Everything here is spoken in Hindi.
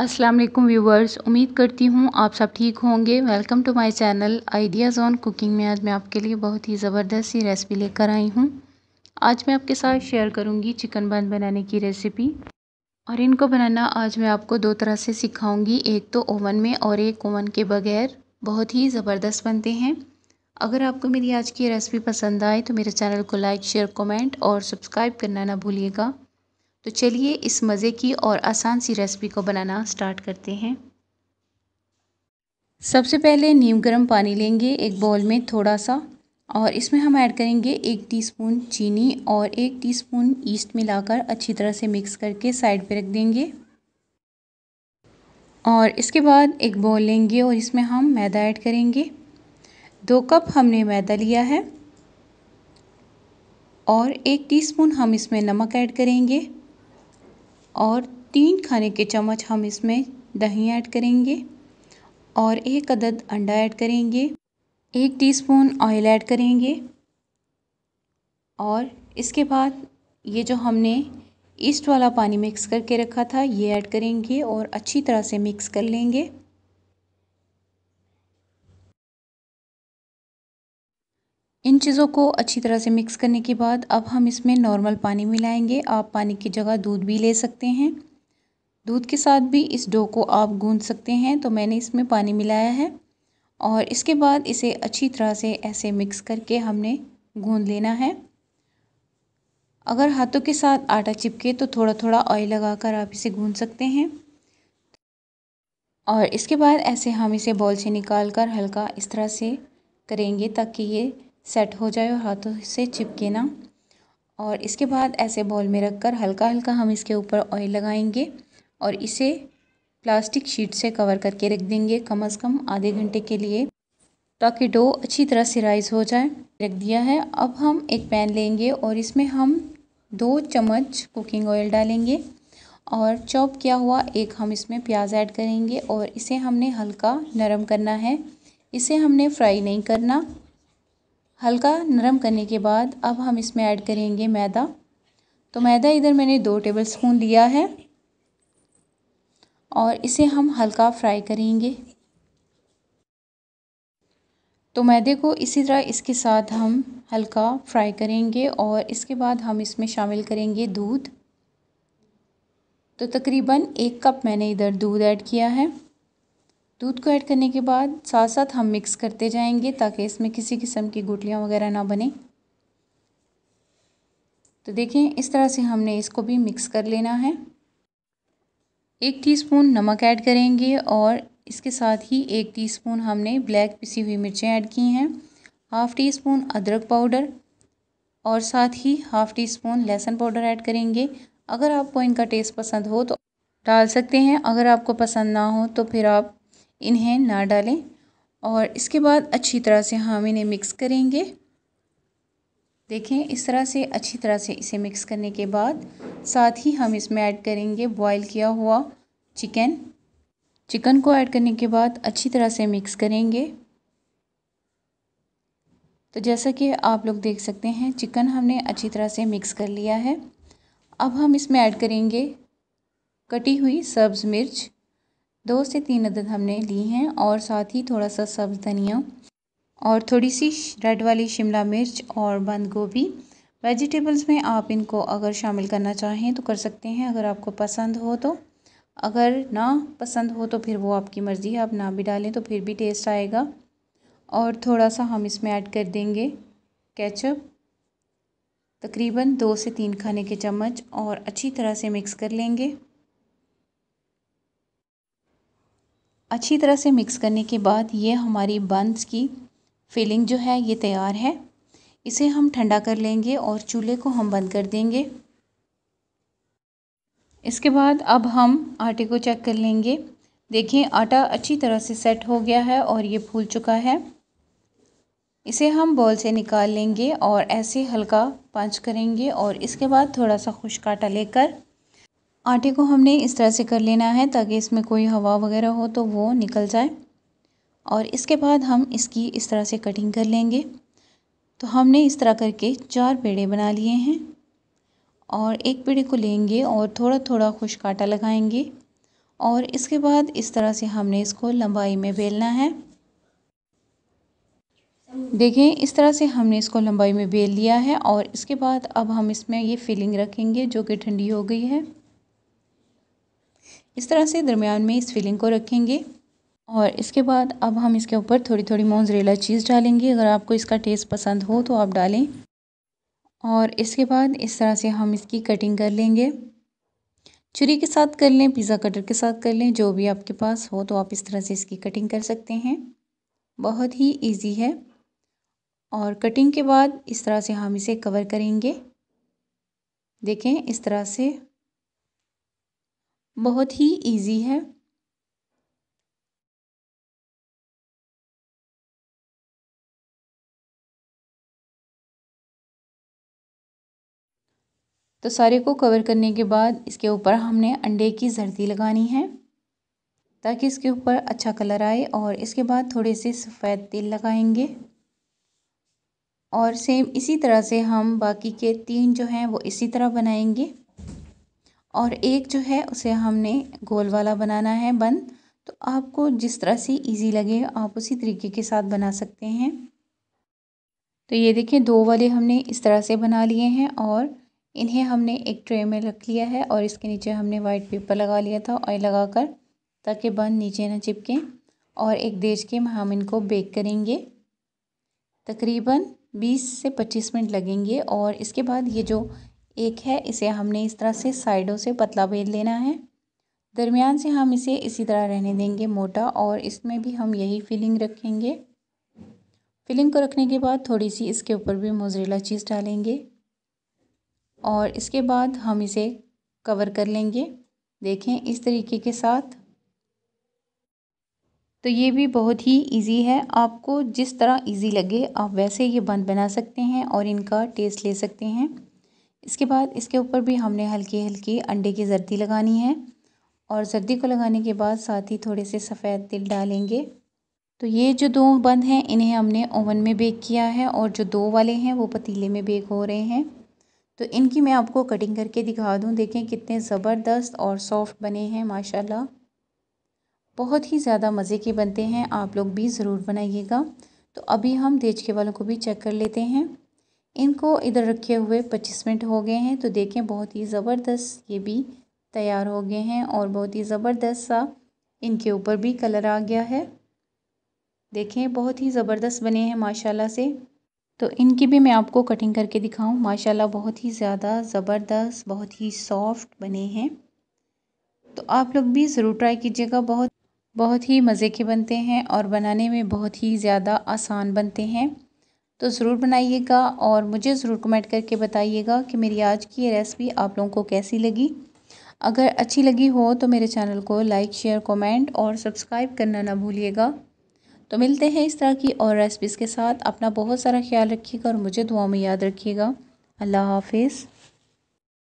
अस्सलाम वालेकुम व्यूवर्स उम्मीद करती हूँ आप सब ठीक होंगे welcome to my channel ideas on cooking में आज मैं आपके लिए बहुत ही ज़बरदस्त सी रेसिपी लेकर आई हूँ आज मैं आपके साथ शेयर करूँगी चिकन बन बनाने की रेसिपी और इनको बनाना आज मैं आपको दो तरह से सिखाऊँगी एक तो ओवन में और एक ओवन के बगैर बहुत ही ज़बरदस्त बनते हैं अगर आपको मेरी आज की रेसिपी पसंद आए तो मेरे चैनल को लाइक शेयर कमेंट और सब्सक्राइब करना ना भूलिएगा तो चलिए इस मज़े की और आसान सी रेसिपी को बनाना स्टार्ट करते हैं सबसे पहले नीम गर्म पानी लेंगे एक बॉल में थोड़ा सा और इसमें हम ऐड करेंगे एक टीस्पून चीनी और एक टीस्पून ईस्ट मिलाकर अच्छी तरह से मिक्स करके साइड पर रख देंगे और इसके बाद एक बॉल लेंगे और इसमें हम मैदा ऐड करेंगे दो कप हमने मैदा लिया है और एक टीस्पून हम इसमें नमक ऐड करेंगे और तीन खाने के चम्मच हम इसमें दही ऐड करेंगे और एक अदद अंडा ऐड करेंगे एक टीस्पून ऑयल ऐड करेंगे और इसके बाद ये जो हमने ईस्ट वाला पानी मिक्स करके रखा था ये ऐड करेंगे और अच्छी तरह से मिक्स कर लेंगे इन चीज़ों को अच्छी तरह से मिक्स करने के बाद अब हम इसमें नॉर्मल पानी मिलाएंगे आप पानी की जगह दूध भी ले सकते हैं दूध के साथ भी इस डो को आप गूंद सकते हैं तो मैंने इसमें पानी मिलाया है और इसके बाद इसे अच्छी तरह से ऐसे मिक्स करके हमने गूंद लेना है अगर हाथों के साथ आटा चिपके तो थोड़ा थोड़ा ऑयल लगाकर आप इसे गूंद सकते हैं और इसके बाद ऐसे हम इसे बॉल से निकाल कर हल्का इस तरह से करेंगे ताकि ये सेट हो जाए और हाथों से चिपके ना और इसके बाद ऐसे बॉल में रखकर हल्का हल्का हम इसके ऊपर ऑयल लगाएंगे और इसे प्लास्टिक शीट से कवर करके रख देंगे कम से कम आधे घंटे के लिए ताकि डो अच्छी तरह से राइज हो जाए रख दिया है अब हम एक पैन लेंगे और इसमें हम दो चम्मच कुकिंग ऑयल डालेंगे और चॉप किया हुआ एक हम इसमें प्याज ऐड करेंगे और इसे हमने हल्का नरम करना है इसे हमने फ्राई नहीं करना हल्का नरम करने के बाद अब हम इसमें ऐड करेंगे मैदा तो मैदा इधर मैंने दो टेबल स्पून लिया है और इसे हम हल्का फ्राई करेंगे तो मैदे को इसी तरह इसके साथ हम हल्का फ्राई करेंगे और इसके बाद हम इसमें शामिल करेंगे दूध तो तकरीबन एक कप मैंने इधर दूध ऐड किया है दूध को ऐड करने के बाद साथ साथ हम मिक्स करते जाएंगे ताकि इसमें किसी किस्म की गुटलियाँ वगैरह ना बने तो देखें इस तरह से हमने इसको भी मिक्स कर लेना है एक टीस्पून नमक ऐड करेंगे और इसके साथ ही एक टीस्पून हमने ब्लैक पिसी हुई मिर्चें ऐड की हैं हाफ़ टी स्पून अदरक पाउडर और साथ ही हाफ़ टी स्पून लहसुन पाउडर ऐड करेंगे अगर आपको इनका टेस्ट पसंद हो तो डाल सकते हैं अगर आपको पसंद ना हो तो फिर आप इन्हें ना डालें और इसके बाद अच्छी तरह से हम इन्हें मिक्स करेंगे देखें इस तरह से अच्छी तरह से इसे मिक्स करने के बाद साथ ही हम इसमें ऐड करेंगे बॉईल किया हुआ चिकन चिकन को ऐड करने के बाद अच्छी तरह से मिक्स करेंगे तो जैसा कि आप लोग देख सकते हैं चिकन हमने अच्छी तरह से मिक्स कर लिया है अब हम इसमें ऐड करेंगे कटी हुई सब्ज़ मिर्च दो से तीन अदद हमने ली हैं और साथ ही थोड़ा सा सब्ज़ धनिया और थोड़ी सी रेड वाली शिमला मिर्च और बंद गोभी वेजिटेबल्स में आप इनको अगर शामिल करना चाहें तो कर सकते हैं अगर आपको पसंद हो तो अगर ना पसंद हो तो फिर वो आपकी मर्ज़ी है आप ना भी डालें तो फिर भी टेस्ट आएगा और थोड़ा सा हम इसमें ऐड कर देंगे केचप तकरीबन दो से तीन खाने के चम्मच और अच्छी तरह से मिक्स कर लेंगे अच्छी तरह से मिक्स करने के बाद ये हमारी बंस की फिलिंग जो है ये तैयार है इसे हम ठंडा कर लेंगे और चूल्हे को हम बंद कर देंगे इसके बाद अब हम आटे को चेक कर लेंगे देखें आटा अच्छी तरह से सेट हो गया है और ये फूल चुका है इसे हम बॉल से निकाल लेंगे और ऐसे हल्का पंच करेंगे और इसके बाद थोड़ा सा खुश्क आटा लेकर आटे को हमने इस तरह से कर लेना है ताकि इसमें कोई हवा वगैरह हो तो वो निकल जाए और इसके बाद हम इसकी इस तरह से कटिंग कर लेंगे तो हमने इस तरह करके चार पेड़े बना लिए हैं और एक पेड़े को लेंगे और थोड़ा थोड़ा खुश्क आटा लगाएंगे और इसके बाद इस तरह से हमने इसको लंबाई में बेलना है देखें इस तरह से हमने इसको लंबाई में बेल लिया है और इसके बाद अब हम इसमें ये फिलिंग रखेंगे जो कि ठंडी हो गई है इस तरह से दरमियान में इस फिलिंग को रखेंगे और इसके बाद अब हम इसके ऊपर थोड़ी थोड़ी मोजरेला चीज़ डालेंगे अगर आपको इसका टेस्ट पसंद हो तो आप डालें और इसके बाद इस तरह से हम इसकी कटिंग कर लेंगे छुरी के साथ कर लें पिज़्ज़ा कटर के साथ कर लें जो भी आपके पास हो तो आप इस तरह से इसकी कटिंग कर सकते हैं बहुत ही इजी है और कटिंग के बाद इस तरह से हम इसे कवर करेंगे देखें इस तरह से बहुत ही ईज़ी है तो सारे को कवर करने के बाद इसके ऊपर हमने अंडे की जर्दी लगानी है ताकि इसके ऊपर अच्छा कलर आए और इसके बाद थोड़े से सफ़ेद तिल लगाएंगे और सेम इसी तरह से हम बाकी के तीन जो हैं वो इसी तरह बनाएंगे और एक जो है उसे हमने गोल वाला बनाना है बंद तो आपको जिस तरह से इजी लगे आप उसी तरीके के साथ बना सकते हैं तो ये देखिए दो वाले हमने इस तरह से बना लिए हैं और इन्हें हमने एक ट्रे में रख लिया है और इसके नीचे हमने वाइट पेपर लगा लिया था ऑयल लगाकर ताकि बन नीचे ना चिपके और एक देश के हम इनको बेक करेंगे तकरीबन 20 से 25 मिनट लगेंगे और इसके बाद ये जो एक है इसे हमने इस तरह से साइडों से पतला बेल लेना है दरमियान से हम इसे इसी तरह रहने देंगे मोटा और इसमें भी हम यही फिलिंग रखेंगे फिलिंग को रखने के बाद थोड़ी सी इसके ऊपर भी मोजरेला चीज़ डालेंगे और इसके बाद हम इसे कवर कर लेंगे देखें इस तरीके के साथ तो ये भी बहुत ही इजी है आपको जिस तरह इजी लगे आप वैसे ये बंद बना सकते हैं और इनका टेस्ट ले सकते हैं इसके बाद इसके ऊपर भी हमने हल्की हल्की अंडे की जर्दी लगानी है और जर्दी को लगाने के बाद साथ ही थोड़े से सफ़ेद तिल डालेंगे तो ये जो दो बंद हैं इन्हें हमने ओवन में बेक किया है और जो दो वाले हैं वो पतीले में बेक हो रहे हैं तो इनकी मैं आपको कटिंग करके दिखा दूँ देखें कितने ज़बरदस्त और सॉफ्ट बने हैं माशाल्लाह बहुत ही ज़्यादा मज़े के बनते हैं आप लोग भी ज़रूर बनाइएगा तो अभी हम देचके वालों को भी चेक कर लेते हैं इनको इधर रखे हुए पच्चीस मिनट हो गए हैं तो देखें बहुत ही ज़बरदस्त ये भी तैयार हो गए हैं और बहुत ही ज़बरदस्त सा इनके ऊपर भी कलर आ गया है देखें बहुत ही ज़बरदस्त बने हैं माशाल्लाह से तो इनकी भी मैं आपको कटिंग करके दिखाऊं माशाल्लाह बहुत ही ज़्यादा ज़बरदस्त बहुत ही सॉफ्ट बने हैं तो आप लोग भी ज़रूर ट्राई कीजिएगा बहुत बहुत ही मज़े के बनते हैं और बनाने में बहुत ही ज़्यादा आसान बनते हैं तो ज़रूर बनाइएगा और मुझे ज़रूर कमेंट करके बताइएगा कि मेरी आज की ये रेसिपी आप लोगों को कैसी लगी अगर अच्छी लगी हो तो मेरे चैनल को लाइक शेयर कमेंट और सब्सक्राइब करना ना भूलिएगा तो मिलते हैं इस तरह की और रेसिपीज़ के साथ अपना बहुत सारा ख्याल रखिएगा और मुझे दुआ में याद रखिएगा अल्लाह हाफिज़